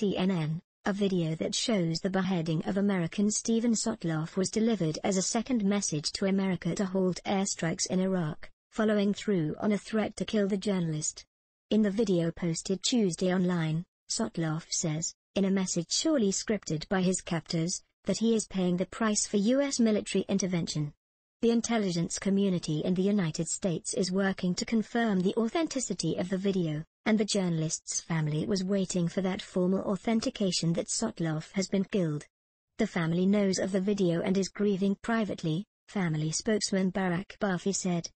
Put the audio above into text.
CNN, a video that shows the beheading of American Stephen Sotloff was delivered as a second message to America to halt airstrikes in Iraq, following through on a threat to kill the journalist. In the video posted Tuesday online, Sotloff says, in a message surely scripted by his captors, that he is paying the price for U.S. military intervention. The intelligence community in the United States is working to confirm the authenticity of the video, and the journalist's family was waiting for that formal authentication that Sotloff has been killed. The family knows of the video and is grieving privately, family spokesman Barack Barfi said.